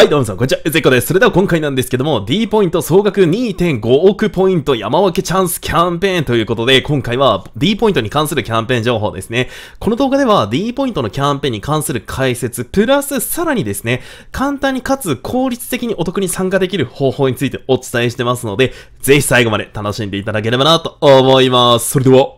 はい、どうもさん、こんにちは。ゼコです。それでは今回なんですけども、D ポイント総額2.5億ポイント山分けチャンスキャンペーンということで、今回は D ポイントに関するキャンペーン情報ですね。この動画では D ポイントのキャンペーンに関する解説、プラスさらにですね、簡単にかつ効率的にお得に参加できる方法についてお伝えしてますので、ぜひ最後まで楽しんでいただければなと思います。それでは、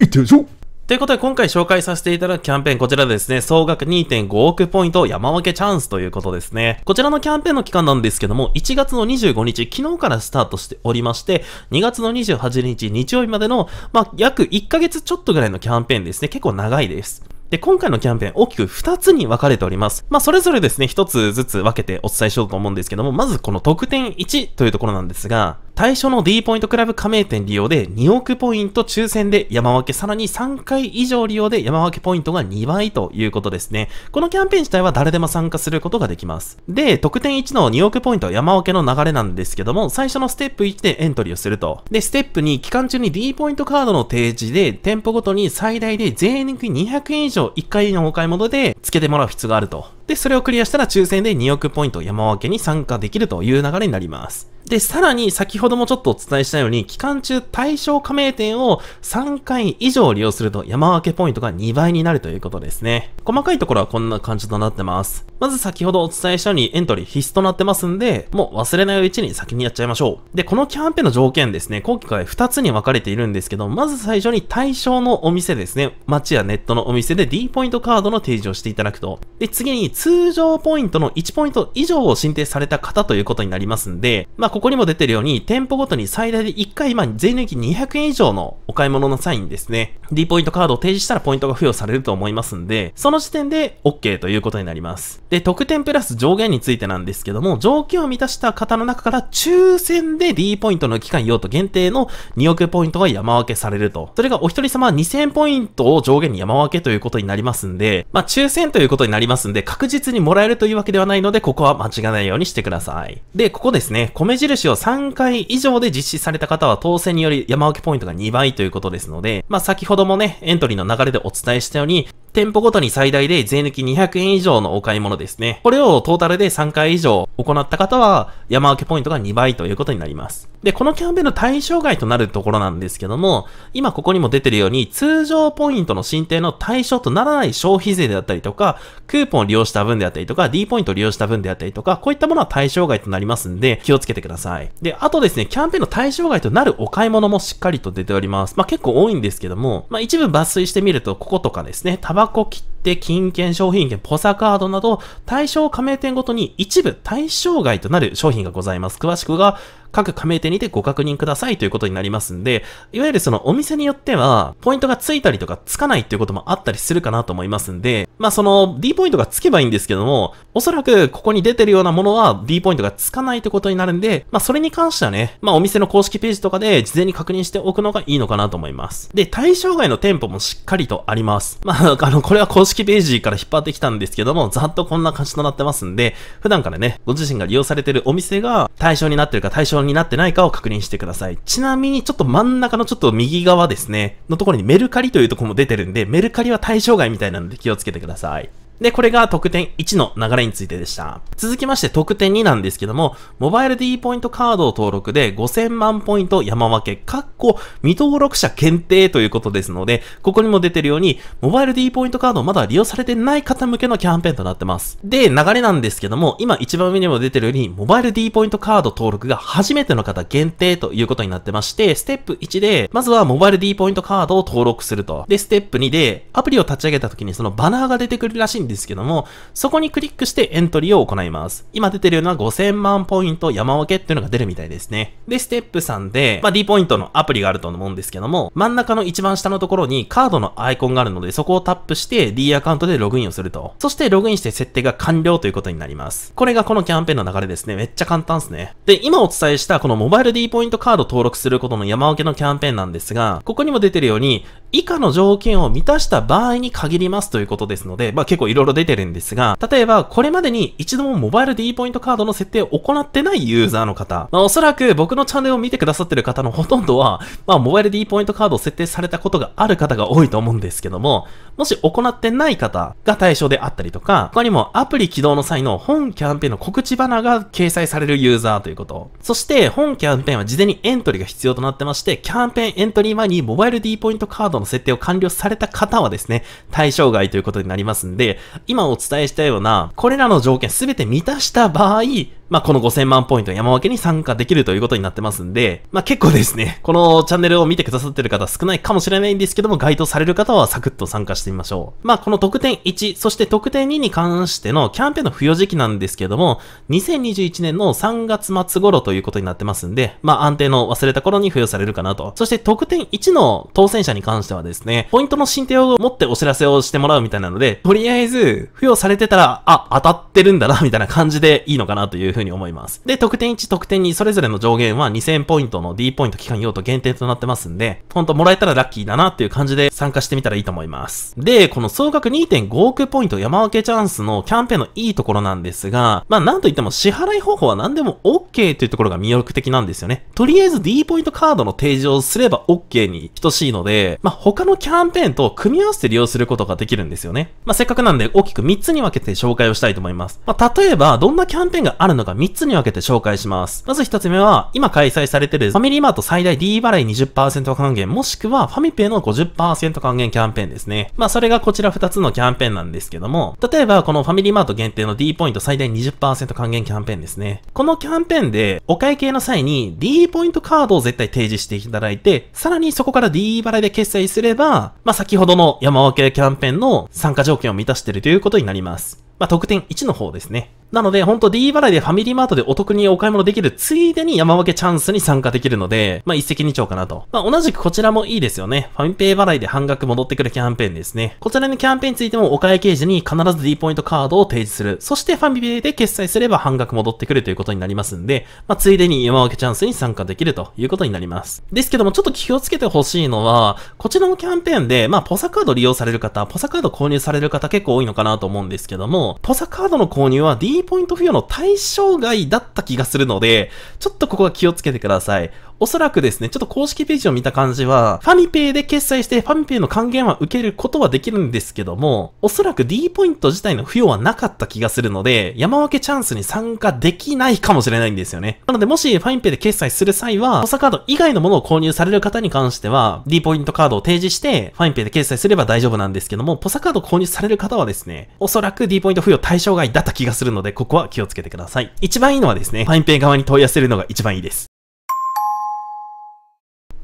いってみましょうということで今回紹介させていただくキャンペーンこちらですね、総額2.5億ポイント山分けチャンスということですね。こちらのキャンペーンの期間なんですけども、1月の25日、昨日からスタートしておりまして、2月の28日日曜日までの、まあ、約1ヶ月ちょっとぐらいのキャンペーンですね、結構長いです。で、今回のキャンペーン大きく2つに分かれております。まあ、それぞれですね、1つずつ分けてお伝えしようと思うんですけども、まずこの特典1というところなんですが、対象の D ポイントクラブ加盟店利用で2億ポイント抽選で山分け、さらに3回以上利用で山分けポイントが2倍ということですね。このキャンペーン自体は誰でも参加することができます。で、特典1の2億ポイント山分けの流れなんですけども、最初のステップ1でエントリーをすると。で、ステップ2、期間中に D ポイントカードの提示で、店舗ごとに最大で税抜き200円以上1回のお買い物で付けてもらう必要があると。で、それをクリアしたら抽選で2億ポイント山分けに参加できるという流れになります。で、さらに先ほどもちょっとお伝えしたように、期間中対象加盟店を3回以上利用すると山分けポイントが2倍になるということですね。細かいところはこんな感じとなってます。まず先ほどお伝えしたようにエントリー必須となってますんで、もう忘れないうちに先にやっちゃいましょう。で、このキャンペーンの条件ですね、今回2つに分かれているんですけど、まず最初に対象のお店ですね、街やネットのお店で D ポイントカードの提示をしていただくと。で、次に通常ポイントの1ポイント以上を申請された方ということになりますんで、まあ、ここにも出てるように、店舗ごとに最大で1回、ま税抜き200円以上のお買い物の際にですね、D ポイントカードを提示したらポイントが付与されると思いますんで、その時点で OK ということになります。で、特典プラス上限についてなんですけども、条件を満たした方の中から抽選で D ポイントの期間用途限定の2億ポイントが山分けされると。それがお一人様2000ポイントを上限に山分けということになりますんで、まあ、抽選ということになりますんで、確確実にもらえるというわけではないので、ここは間違えないようにしてください。で、ここですね、米印を3回以上で実施された方は当選により山分けポイントが2倍ということですので、まあ先ほどもね、エントリーの流れでお伝えしたように、店舗ごとに最大で税抜き200円以上のお買い物ですね。これをトータルで3回以上行った方は、山分けポイントが2倍ということになります。で、このキャンペーンの対象外となるところなんですけども、今ここにも出てるように、通常ポイントの申請の対象とならない消費税であったりとか、クーポンを利用した分であったりとか、D ポイントを利用した分であったりとか、こういったものは対象外となりますんで、気をつけてください。で、あとですね、キャンペーンの対象外となるお買い物もしっかりと出ております。まあ、結構多いんですけども、まあ、一部抜粋してみると、こことかですね、タバコ切手、金券、商品券、ポサカードなど、対象加盟店ごとに一部対象外となる商品がございます。詳しくは、各加盟店に組てご確認くださいということになりますんで、いわゆるそのお店によっては、ポイントがついたりとかつかないっていうこともあったりするかなと思いますんで、まあその D ポイントがつけばいいんですけども、おそらくここに出てるようなものは D ポイントがつかないってことになるんで、まあそれに関してはね、まあお店の公式ページとかで事前に確認しておくのがいいのかなと思います。で、対象外の店舗もしっかりとあります。まあ、あの、これは公式ページから引っ張ってきたんですけども、ざっとこんな感じとなってますんで、普段からね、ご自身が利用されてるお店が対象になってるか対象になってないかを確認してください。ちなみにちょっと真ん中のちょっと右側ですね、のところにメルカリというとこも出てるんで、メルカリは対象外みたいなので気をつけてください。で、これが特典1の流れについてでした。続きまして特典2なんですけども、モバイル D ポイントカードを登録で5000万ポイント山分け、かっこ未登録者限定ということですので、ここにも出てるように、モバイル D ポイントカードまだ利用されてない方向けのキャンペーンとなってます。で、流れなんですけども、今一番上にも出てるように、モバイル D ポイントカード登録が初めての方限定ということになってまして、ステップ1で、まずはモバイル D ポイントカードを登録すると。で、ステップ2で、アプリを立ち上げた時にそのバナーが出てくるらしいんですですけども、そこにクリックしてエントリーを行います。今出てるような5000万ポイント山分けっていうのが出るみたいですね。で、ステップ3で、まあ、D ポイントのアプリがあると思うんですけども、真ん中の一番下のところにカードのアイコンがあるので、そこをタップして D アカウントでログインをすると。そしてログインして設定が完了ということになります。これがこのキャンペーンの流れですね。めっちゃ簡単ですね。で、今お伝えしたこのモバイル D ポイントカード登録することの山分けのキャンペーンなんですが、ここにも出てるように、以下の条件を満たした場合に限りますということですので、まあ結構いろいろ出てるんですが、例えばこれまでに一度もモバイル D ポイントカードの設定を行ってないユーザーの方、まあおそらく僕のチャンネルを見てくださってる方のほとんどは、まあモバイル D ポイントカードを設定されたことがある方が多いと思うんですけども、もし行ってない方が対象であったりとか、他にもアプリ起動の際の本キャンペーンの告知バナーが掲載されるユーザーということ。そして本キャンペーンは事前にエントリーが必要となってまして、キャンペーンエントリー前にモバイル D ポイントカードの設定を完了された方はですね、対象外ということになりますんで、今お伝えしたような、これらの条件すべて満たした場合、まあ、この5000万ポイント山分けに参加できるということになってますんで、まあ、結構ですね、このチャンネルを見てくださってる方少ないかもしれないんですけども、該当される方はサクッと参加してみましょう。まあ、この特典1、そして特典2に関してのキャンペーンの付与時期なんですけども、2021年の3月末頃ということになってますんで、まあ、安定の忘れた頃に付与されるかなと。そして特典1の当選者に関してはですね、ポイントの進展を持ってお知らせをしてもらうみたいなので、とりあえず、付与されてたら、あ、当たってるんだな、みたいな感じでいいのかなというふうに思います。で、得点1、得点2、それぞれの上限は2000ポイントの D ポイント期間用途限定となってますんで、ほんともらえたらラッキーだなっていう感じで参加してみたらいいと思います。で、この総額2.5億ポイント山分けチャンスのキャンペーンのいいところなんですが、まあなんといっても支払い方法は何でも OK というところが魅力的なんですよね。とりあえず D ポイントカードの提示をすれば OK に等しいので、ま他のキャンペーンと組み合わせて利用することができるんですよね。まあ、せっかくなんで大きく3つに分けて紹介をしたいと思います。まあ、例えば、どんなキャンペーンがあるのか3つに分けて紹介します。まず1つ目は、今開催されているファミリーマート最大 D 払い20%還元、もしくはファミペイの50%還元キャンペーンですね。まあ、それがこちら2つのキャンペーンなんですけども、例えば、このファミリーマート限定の D ポイント最大20%還元キャンペーンですね。このキャンペーンで、お会計の際に D ポイントカードを絶対提示していただいて、さらにそこから D 払いで決済りすれば、まあ、先ほどの山分けキャンペーンの参加条件を満たしているということになります。まあ、得点1の方ですね。なので、ほんと D 払いでファミリーマートでお得にお買い物できるついでに山分けチャンスに参加できるので、まあ一石二鳥かなと。まあ同じくこちらもいいですよね。ファミペイ払いで半額戻ってくるキャンペーンですね。こちらのキャンペーンについてもお買い時に必ず D ポイントカードを提示する。そしてファミペイで決済すれば半額戻ってくるということになりますんで、まあついでに山分けチャンスに参加できるということになります。ですけどもちょっと気をつけてほしいのは、こちらのキャンペーンで、まあポサカード利用される方、ポサカード購入される方結構多いのかなと思うんですけども、ポサカードの購入は D キーポイント付与の対象外だった気がするので、ちょっとここは気をつけてください。おそらくですね、ちょっと公式ページを見た感じは、ファミペイで決済してファミペイの還元は受けることはできるんですけども、おそらく D ポイント自体の付与はなかった気がするので、山分けチャンスに参加できないかもしれないんですよね。なのでもしファミペイで決済する際は、補佐カード以外のものを購入される方に関しては、D ポイントカードを提示して、ファインペイで決済すれば大丈夫なんですけども、ポサカード購入される方はですね、おそらく D ポイント付与対象外だった気がするので、ここは気をつけてください。一番いいのはですね、ファインペイ側に問い合わせるのが一番いいです。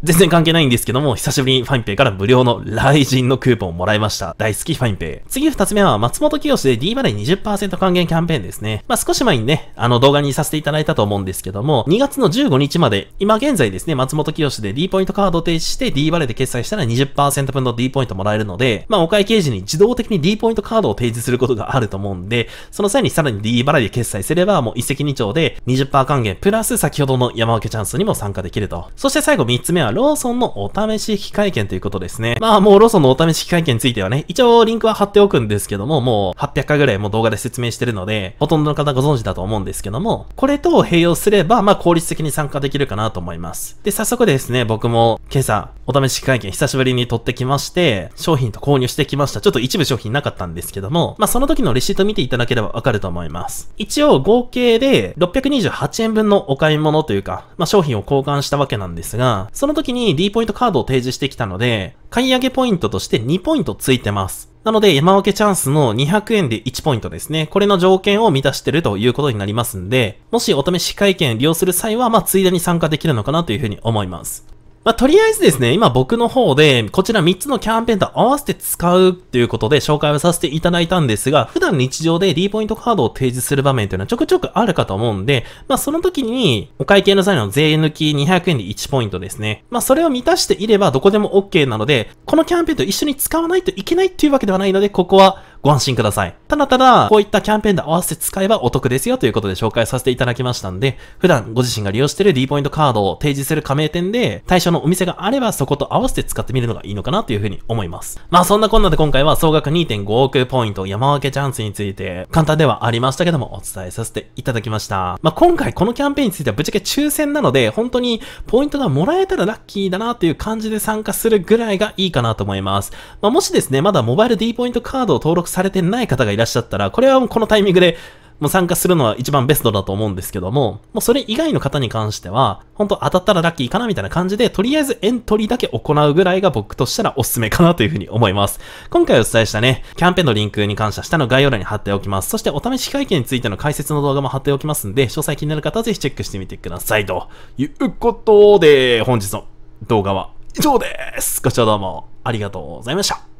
全然関係ないんですけども、久しぶりにファインペイから無料の雷神のクーポンをもらいました。大好きファインペイ。次二つ目は、松本清で D バレー20%還元キャンペーンですね。まあ、少し前にね、あの動画にさせていただいたと思うんですけども、2月の15日まで、今現在ですね、松本清で D ポイントカードを提示して D バレーで決済したら20%分の D ポイントもらえるので、まあ、お会計時に自動的に D ポイントカードを提示することがあると思うんで、その際にさらに D バレーで決済すれば、もう一石二鳥で20%還元プラス先ほどの山分けチャンスにも参加できると。そして最後三つ目は、ローソンのお試し機会券ということですね。まあもうローソンのお試し機会券についてはね、一応リンクは貼っておくんですけども、もう800回ぐらいもう動画で説明してるので、ほとんどの方ご存知だと思うんですけども、これと併用すれば、まあ効率的に参加できるかなと思います。で、早速ですね、僕も今朝お試し機会券久しぶりに取ってきまして、商品と購入してきました。ちょっと一部商品なかったんですけども、まあその時のレシート見ていただければわかると思います。一応合計で628円分のお買い物というか、まあ商品を交換したわけなんですが、その時時に D ポイントカードを提示してきたので、買い上げポイントとして2ポイントついてます。なので、山分けチャンスの200円で1ポイントですね。これの条件を満たしてるということになりますんで、もしお試し会見利用する際は、まあ、ついでに参加できるのかなというふうに思います。まあ、とりあえずですね、今僕の方で、こちら3つのキャンペーンと合わせて使うということで紹介をさせていただいたんですが、普段日常で D ポイントカードを提示する場面というのはちょくちょくあるかと思うんで、まあ、その時に、お会計の際の税抜き200円で1ポイントですね。まあ、それを満たしていればどこでも OK なので、このキャンペーンと一緒に使わないといけないっていうわけではないので、ここは、ご安心ください。ただただ、こういったキャンペーンで合わせて使えばお得ですよということで紹介させていただきましたんで、普段ご自身が利用している D ポイントカードを提示する加盟店で、対象のお店があればそこと合わせて使ってみるのがいいのかなというふうに思います。まあそんなこんなで今回は総額2.5億ポイント山分けチャンスについて、簡単ではありましたけどもお伝えさせていただきました。まあ今回このキャンペーンについてはぶっちゃけ抽選なので、本当にポイントがもらえたらラッキーだなという感じで参加するぐらいがいいかなと思います。まあもしですね、まだモバイル D ポイントカードを登録されてない方がいらっしゃったら、これはもうこのタイミングでもう参加するのは一番ベストだと思うんですけども、もうそれ以外の方に関しては、本当当たったらラッキーかなみたいな感じで、とりあえずエントリーだけ行うぐらいが僕としたらおすすめかなというふうに思います。今回お伝えしたね、キャンペーンのリンクに関しては下の概要欄に貼っておきます。そしてお試し会見についての解説の動画も貼っておきますんで、詳細気になる方はぜひチェックしてみてください。ということで、本日の動画は以上です。ご視聴どうもありがとうございました。